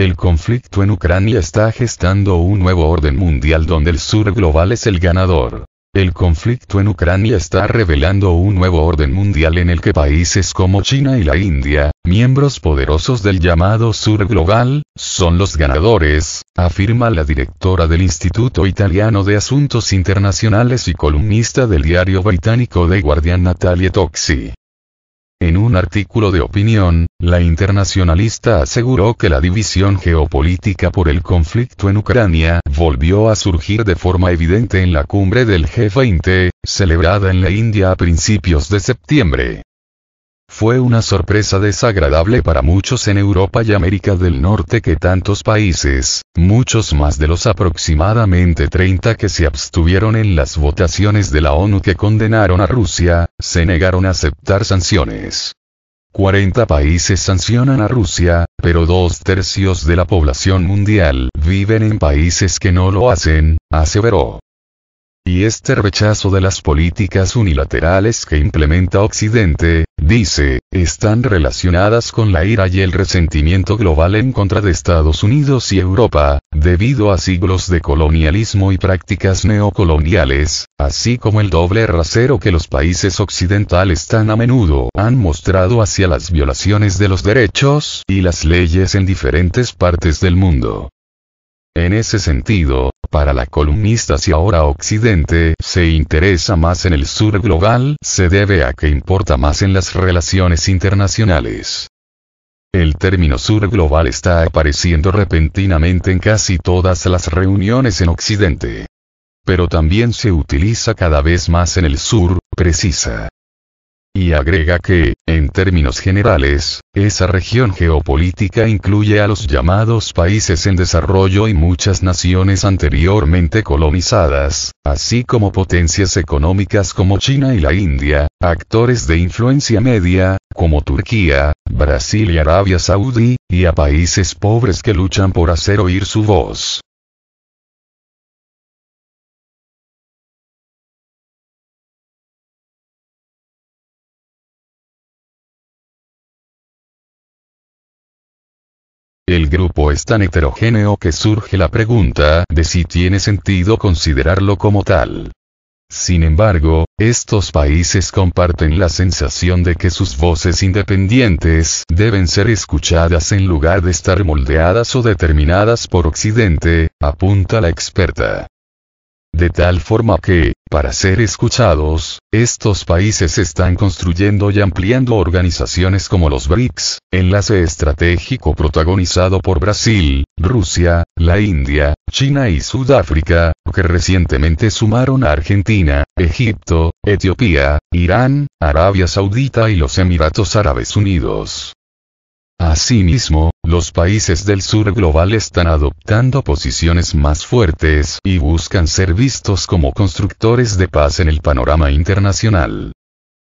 El conflicto en Ucrania está gestando un nuevo orden mundial donde el sur global es el ganador. El conflicto en Ucrania está revelando un nuevo orden mundial en el que países como China y la India, miembros poderosos del llamado sur global, son los ganadores, afirma la directora del Instituto Italiano de Asuntos Internacionales y columnista del diario británico The Guardian Natalia Toxi. En un artículo de opinión, la internacionalista aseguró que la división geopolítica por el conflicto en Ucrania volvió a surgir de forma evidente en la cumbre del G20, celebrada en la India a principios de septiembre. Fue una sorpresa desagradable para muchos en Europa y América del Norte que tantos países, muchos más de los aproximadamente 30 que se abstuvieron en las votaciones de la ONU que condenaron a Rusia, se negaron a aceptar sanciones. 40 países sancionan a Rusia, pero dos tercios de la población mundial viven en países que no lo hacen, aseveró. Y este rechazo de las políticas unilaterales que implementa Occidente, dice, están relacionadas con la ira y el resentimiento global en contra de Estados Unidos y Europa, debido a siglos de colonialismo y prácticas neocoloniales, así como el doble rasero que los países occidentales tan a menudo han mostrado hacia las violaciones de los derechos y las leyes en diferentes partes del mundo. En ese sentido, para la columnista si ahora Occidente se interesa más en el sur global, se debe a que importa más en las relaciones internacionales. El término sur global está apareciendo repentinamente en casi todas las reuniones en Occidente. Pero también se utiliza cada vez más en el sur, precisa. Y agrega que, en términos generales, esa región geopolítica incluye a los llamados países en desarrollo y muchas naciones anteriormente colonizadas, así como potencias económicas como China y la India, actores de influencia media, como Turquía, Brasil y Arabia Saudí, y a países pobres que luchan por hacer oír su voz. El grupo es tan heterogéneo que surge la pregunta de si tiene sentido considerarlo como tal. Sin embargo, estos países comparten la sensación de que sus voces independientes deben ser escuchadas en lugar de estar moldeadas o determinadas por Occidente, apunta la experta de tal forma que, para ser escuchados, estos países están construyendo y ampliando organizaciones como los BRICS, enlace estratégico protagonizado por Brasil, Rusia, la India, China y Sudáfrica, que recientemente sumaron a Argentina, Egipto, Etiopía, Irán, Arabia Saudita y los Emiratos Árabes Unidos. Asimismo, los países del sur global están adoptando posiciones más fuertes y buscan ser vistos como constructores de paz en el panorama internacional.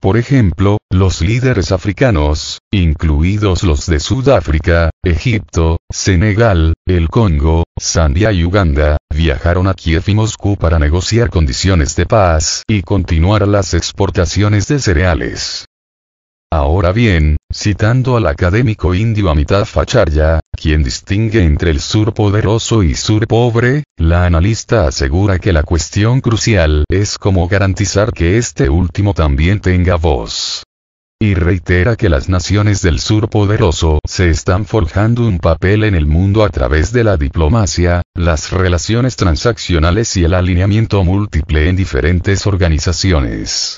Por ejemplo, los líderes africanos, incluidos los de Sudáfrica, Egipto, Senegal, el Congo, Zambia y Uganda, viajaron a Kiev y Moscú para negociar condiciones de paz y continuar las exportaciones de cereales. Ahora bien, citando al académico indio Amitabh Facharya, quien distingue entre el sur poderoso y sur pobre, la analista asegura que la cuestión crucial es cómo garantizar que este último también tenga voz. Y reitera que las naciones del sur poderoso se están forjando un papel en el mundo a través de la diplomacia, las relaciones transaccionales y el alineamiento múltiple en diferentes organizaciones.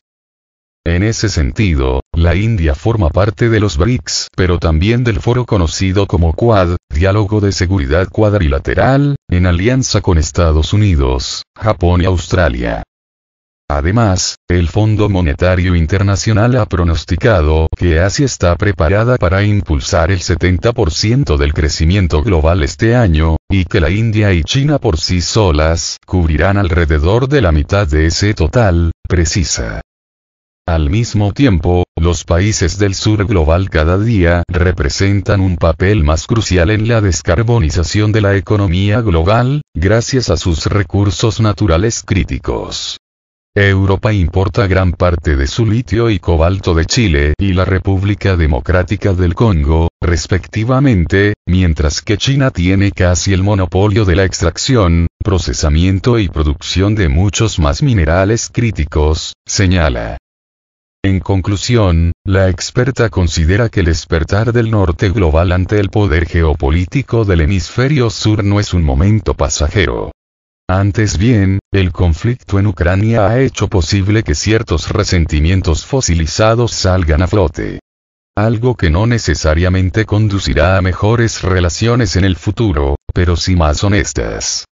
En ese sentido, la India forma parte de los BRICS, pero también del foro conocido como Quad, Diálogo de Seguridad Cuadrilateral, en alianza con Estados Unidos, Japón y Australia. Además, el Fondo Monetario Internacional ha pronosticado que Asia está preparada para impulsar el 70% del crecimiento global este año, y que la India y China por sí solas cubrirán alrededor de la mitad de ese total, precisa. Al mismo tiempo, los países del sur global cada día representan un papel más crucial en la descarbonización de la economía global, gracias a sus recursos naturales críticos. Europa importa gran parte de su litio y cobalto de Chile y la República Democrática del Congo, respectivamente, mientras que China tiene casi el monopolio de la extracción, procesamiento y producción de muchos más minerales críticos, señala. En conclusión, la experta considera que el despertar del norte global ante el poder geopolítico del hemisferio sur no es un momento pasajero. Antes bien, el conflicto en Ucrania ha hecho posible que ciertos resentimientos fosilizados salgan a flote. Algo que no necesariamente conducirá a mejores relaciones en el futuro, pero sí más honestas.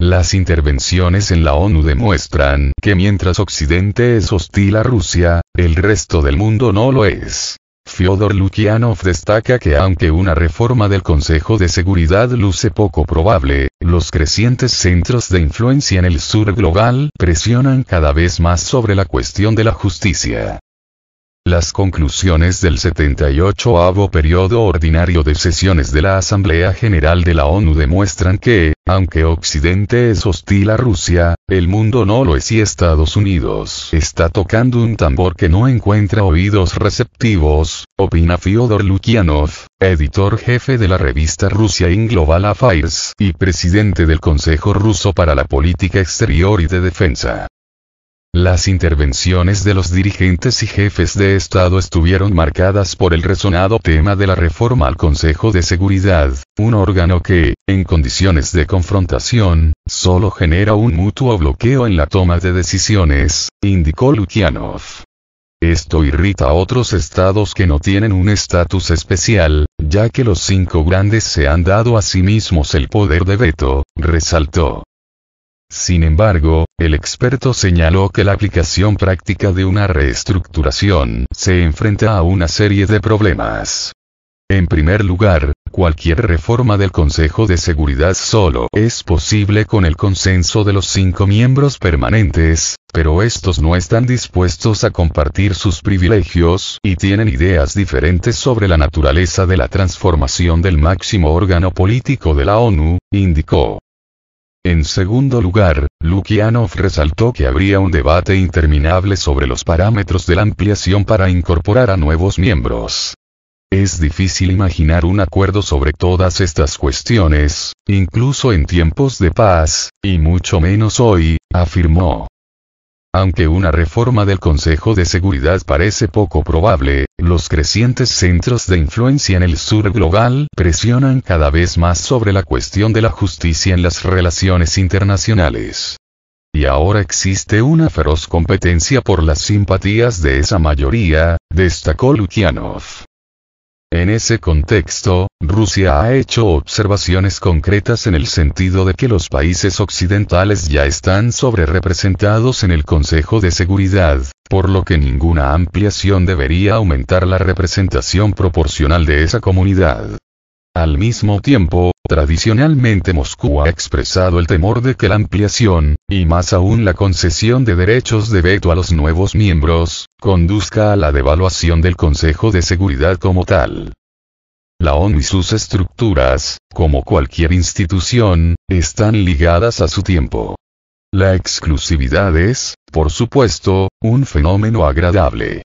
Las intervenciones en la ONU demuestran que mientras Occidente es hostil a Rusia, el resto del mundo no lo es. Fyodor Lukianov destaca que aunque una reforma del Consejo de Seguridad luce poco probable, los crecientes centros de influencia en el sur global presionan cada vez más sobre la cuestión de la justicia. Las conclusiones del 78avo periodo ordinario de sesiones de la Asamblea General de la ONU demuestran que, aunque Occidente es hostil a Rusia, el mundo no lo es y Estados Unidos está tocando un tambor que no encuentra oídos receptivos, opina Fyodor Lukianov, editor jefe de la revista Rusia in Global Affairs y presidente del Consejo Ruso para la Política Exterior y de Defensa. Las intervenciones de los dirigentes y jefes de Estado estuvieron marcadas por el resonado tema de la reforma al Consejo de Seguridad, un órgano que, en condiciones de confrontación, solo genera un mutuo bloqueo en la toma de decisiones, indicó Lukianov. Esto irrita a otros estados que no tienen un estatus especial, ya que los cinco grandes se han dado a sí mismos el poder de veto, resaltó. Sin embargo, el experto señaló que la aplicación práctica de una reestructuración se enfrenta a una serie de problemas. En primer lugar, cualquier reforma del Consejo de Seguridad solo es posible con el consenso de los cinco miembros permanentes, pero estos no están dispuestos a compartir sus privilegios y tienen ideas diferentes sobre la naturaleza de la transformación del máximo órgano político de la ONU, indicó. En segundo lugar, Lukianov resaltó que habría un debate interminable sobre los parámetros de la ampliación para incorporar a nuevos miembros. Es difícil imaginar un acuerdo sobre todas estas cuestiones, incluso en tiempos de paz, y mucho menos hoy, afirmó. Aunque una reforma del Consejo de Seguridad parece poco probable, los crecientes centros de influencia en el sur global presionan cada vez más sobre la cuestión de la justicia en las relaciones internacionales. Y ahora existe una feroz competencia por las simpatías de esa mayoría, destacó Lukianov. En ese contexto, Rusia ha hecho observaciones concretas en el sentido de que los países occidentales ya están sobre representados en el Consejo de Seguridad, por lo que ninguna ampliación debería aumentar la representación proporcional de esa comunidad. Al mismo tiempo, tradicionalmente Moscú ha expresado el temor de que la ampliación, y más aún la concesión de derechos de veto a los nuevos miembros, conduzca a la devaluación del Consejo de Seguridad como tal. La ONU y sus estructuras, como cualquier institución, están ligadas a su tiempo. La exclusividad es, por supuesto, un fenómeno agradable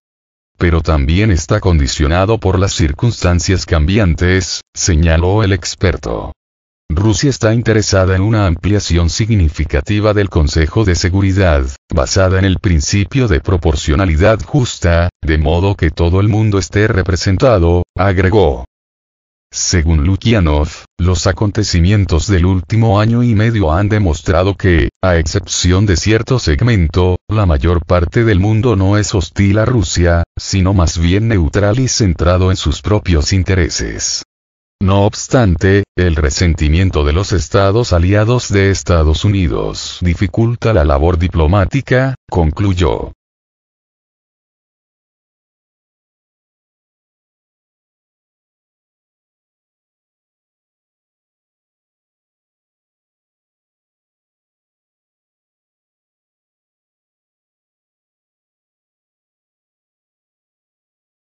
pero también está condicionado por las circunstancias cambiantes, señaló el experto. Rusia está interesada en una ampliación significativa del Consejo de Seguridad, basada en el principio de proporcionalidad justa, de modo que todo el mundo esté representado, agregó. Según Lukianov, los acontecimientos del último año y medio han demostrado que, a excepción de cierto segmento, la mayor parte del mundo no es hostil a Rusia, sino más bien neutral y centrado en sus propios intereses. No obstante, el resentimiento de los estados aliados de Estados Unidos dificulta la labor diplomática, concluyó.